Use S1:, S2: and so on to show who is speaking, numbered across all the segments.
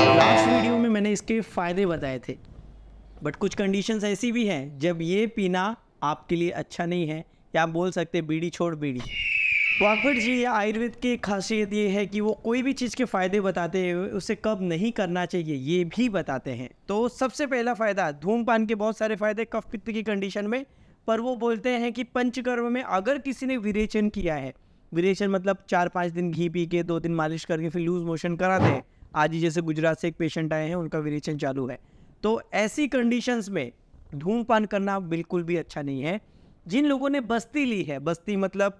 S1: last video में मैंने इसके फ़ायदे बताए थे बट कुछ कंडीशंस ऐसी भी हैं जब ये पीना आपके लिए अच्छा नहीं है या आप बोल सकते बीड़ी छोड़ बीड़ी वाकफट तो जी आयुर्वेद की खासियत ये है कि वो कोई भी चीज़ के फ़ायदे बताते हुए उसे कब नहीं करना चाहिए ये भी बताते हैं तो सबसे पहला फ़ायदा धूमपान के बहुत सारे फ़ायदे कफ पित्त की कंडीशन में पर वो बोलते हैं कि पंचकर्म में अगर किसी ने विरेचन किया है वेरिएशन मतलब चार पाँच दिन घी पी के दो दिन मालिश करके फिर लूज़ मोशन करा दें आज ही जैसे गुजरात से एक पेशेंट आए हैं उनका वेरिएशन चालू है तो ऐसी कंडीशंस में धूमपान करना बिल्कुल भी अच्छा नहीं है जिन लोगों ने बस्ती ली है बस्ती मतलब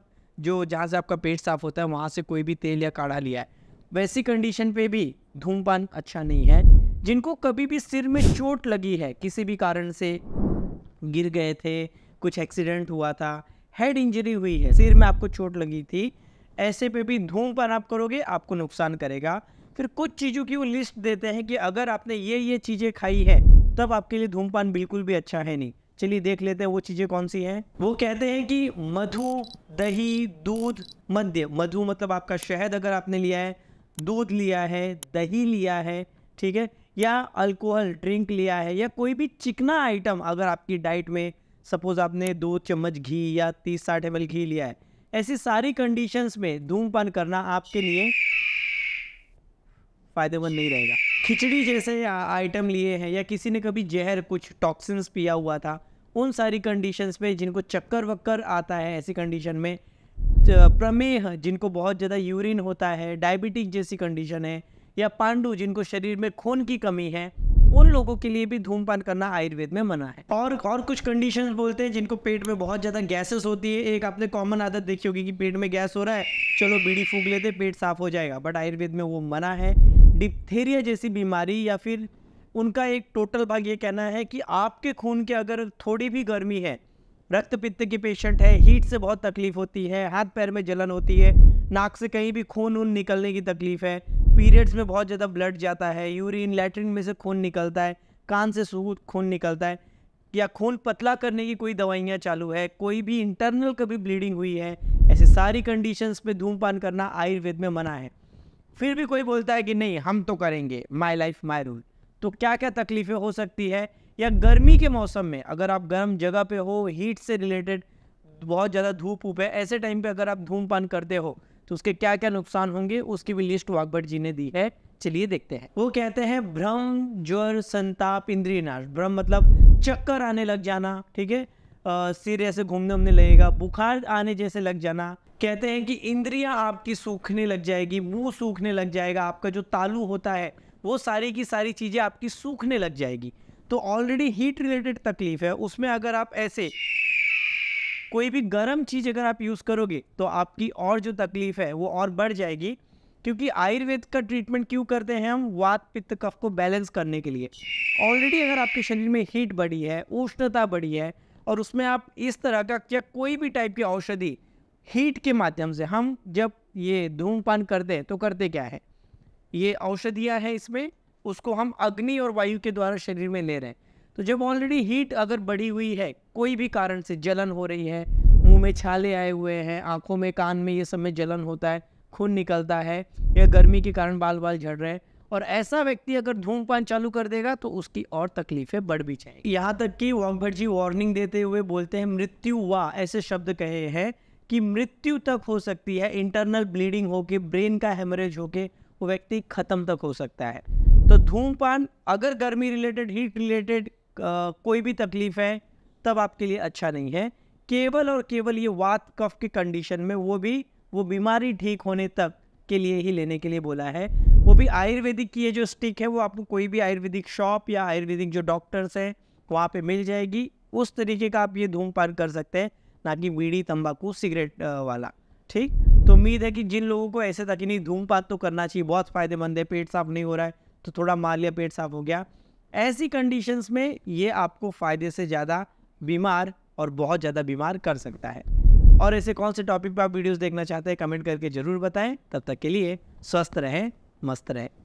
S1: जो जहाँ से आपका पेट साफ होता है वहाँ से कोई भी तेल या काढ़ा लिया है वैसी कंडीशन पे भी धूमपान अच्छा नहीं है जिनको कभी भी सिर में चोट लगी है किसी भी कारण से गिर गए थे कुछ एक्सीडेंट हुआ था हेड इंजरी हुई है सिर में आपको चोट लगी थी ऐसे पे भी धूमपान आप करोगे आपको नुकसान करेगा फिर कुछ चीज़ों की वो लिस्ट देते हैं कि अगर आपने ये ये चीज़ें खाई है तब आपके लिए धूमपान बिल्कुल भी अच्छा है नहीं चलिए देख लेते हैं वो चीज़ें कौन सी हैं वो कहते हैं कि मधु दही दूध मध्य मधु मतलब आपका शहद अगर आपने लिया है दूध लिया है दही लिया है ठीक है या अल्कोहल ड्रिंक लिया है या कोई भी चिकना आइटम अगर आपकी डाइट में सपोज़ आपने दो चम्मच घी या तीस साठ एम घी लिया है ऐसी सारी कंडीशंस में धूमपान करना आपके लिए फ़ायदेमंद नहीं रहेगा खिचड़ी जैसे आइटम लिए हैं या किसी ने कभी जहर कुछ टॉक्सिन्स पिया हुआ था उन सारी कंडीशंस में जिनको चक्कर वक्कर आता है ऐसी कंडीशन में प्रमेह जिनको बहुत ज़्यादा यूरिन होता है डायबिटिक जैसी कंडीशन है या पांडु जिनको शरीर में खून की कमी है लोगों के लिए भी धूमपान करना आयुर्वेद में मना है और और कुछ कंडीशन बोलते हैं जिनको पेट में बहुत ज्यादा गैसेस होती है एक आपने कॉमन आदत देखी होगी कि पेट में गैस हो रहा है चलो बीड़ी फूक लेते पेट साफ हो जाएगा बट आयुर्वेद में वो मना है डिप्थेरिया जैसी बीमारी या फिर उनका एक टोटल भाग ये कहना है कि आपके खून के अगर थोड़ी भी गर्मी है रक्त पित्त के पेशेंट है हीट से बहुत तकलीफ होती है हाथ पैर में जलन होती है नाक से कहीं भी खून ऊन निकलने की तकलीफ है पीरियड्स में बहुत ज़्यादा ब्लड जाता है यूरिन लेटरिन में से खून निकलता है कान से सूद खून निकलता है या खून पतला करने की कोई दवाइयाँ चालू है कोई भी इंटरनल कभी ब्लीडिंग हुई है ऐसे सारी कंडीशंस में धूमपान करना आयुर्वेद में मना है फिर भी कोई बोलता है कि नहीं हम तो करेंगे माई लाइफ माई रूल तो क्या क्या तकलीफ़ें हो सकती है या गर्मी के मौसम में अगर आप गर्म जगह पे हो हीट से रिलेटेड बहुत ज़्यादा धूप ऊप है ऐसे टाइम पे अगर आप धूमपान करते हो तो उसके क्या क्या नुकसान होंगे उसकी भी लिस्ट वाकबट जी ने दी है चलिए देखते हैं वो कहते हैं भ्रम ज्वर संताप इंद्रिय नाश भ्रम मतलब चक्कर आने लग जाना ठीक है सिर ऐसे घूमने उमने लगेगा बुखार आने जैसे लग जाना कहते हैं कि इंद्रियां आपकी सूखने लग जाएगी मुंह सूखने लग जाएगा आपका जो तालू होता है वो सारी की सारी चीज़ें आपकी सूखने लग जाएगी तो ऑलरेडी हीट रिलेटेड तकलीफ है उसमें अगर आप ऐसे कोई भी गर्म चीज़ अगर आप यूज़ करोगे तो आपकी और जो तकलीफ़ है वो और बढ़ जाएगी क्योंकि आयुर्वेद का ट्रीटमेंट क्यों करते हैं हम वात पित्त कफ को बैलेंस करने के लिए ऑलरेडी अगर आपके शरीर में हीट बढ़ी है उष्णता बढ़ी है और उसमें आप इस तरह का क्या कोई भी टाइप की औषधि हीट के माध्यम से हम जब ये धूमपान करते हैं तो करते क्या है ये औषधियाँ हैं इसमें उसको हम अग्नि और वायु के द्वारा शरीर में ले रहे हैं तो जब ऑलरेडी हीट अगर बढ़ी हुई है कोई भी कारण से जलन हो रही है मुंह में छाले आए हुए हैं आंखों में कान में ये सब में जलन होता है खून निकलता है या गर्मी के कारण बाल बाल झड़ रहे हैं और ऐसा व्यक्ति अगर धूमपान चालू कर देगा तो उसकी और तकलीफें बढ़ भी जाएंगी यहाँ तक कि वॉकभट जी वार्निंग देते हुए बोलते हैं मृत्यु वा ऐसे शब्द कहे हैं कि मृत्यु तक हो सकती है इंटरनल ब्लीडिंग होके ब्रेन का हेमरेज होके वो व्यक्ति ख़त्म तक हो सकता है तो धूमपान अगर गर्मी रिलेटेड हीट रिलेटेड कोई भी तकलीफ़ है तब आपके लिए अच्छा नहीं है केवल और केवल ये वात कफ की कंडीशन में वो भी वो बीमारी ठीक होने तक के लिए ही लेने के लिए बोला है वो भी आयुर्वेदिक की ये जो स्टिक है वो आपको कोई भी आयुर्वेदिक शॉप या आयुर्वेदिक जो डॉक्टर्स हैं वहाँ पे मिल जाएगी उस तरीके का आप ये धूमपान कर सकते हैं ना कि बीड़ी तंबाकू सिगरेट वाला ठीक तो उम्मीद है कि जिन लोगों को ऐसे था कि नहीं धूमपान तो करना चाहिए बहुत फ़ायदेमंद है पेट साफ नहीं हो रहा है तो थोड़ा मार लिया पेट साफ हो गया ऐसी कंडीशंस में ये आपको फ़ायदे से ज़्यादा बीमार और बहुत ज़्यादा बीमार कर सकता है और ऐसे कौन से टॉपिक पर आप वीडियोस देखना चाहते हैं कमेंट करके ज़रूर बताएं तब तक के लिए स्वस्थ रहें मस्त रहें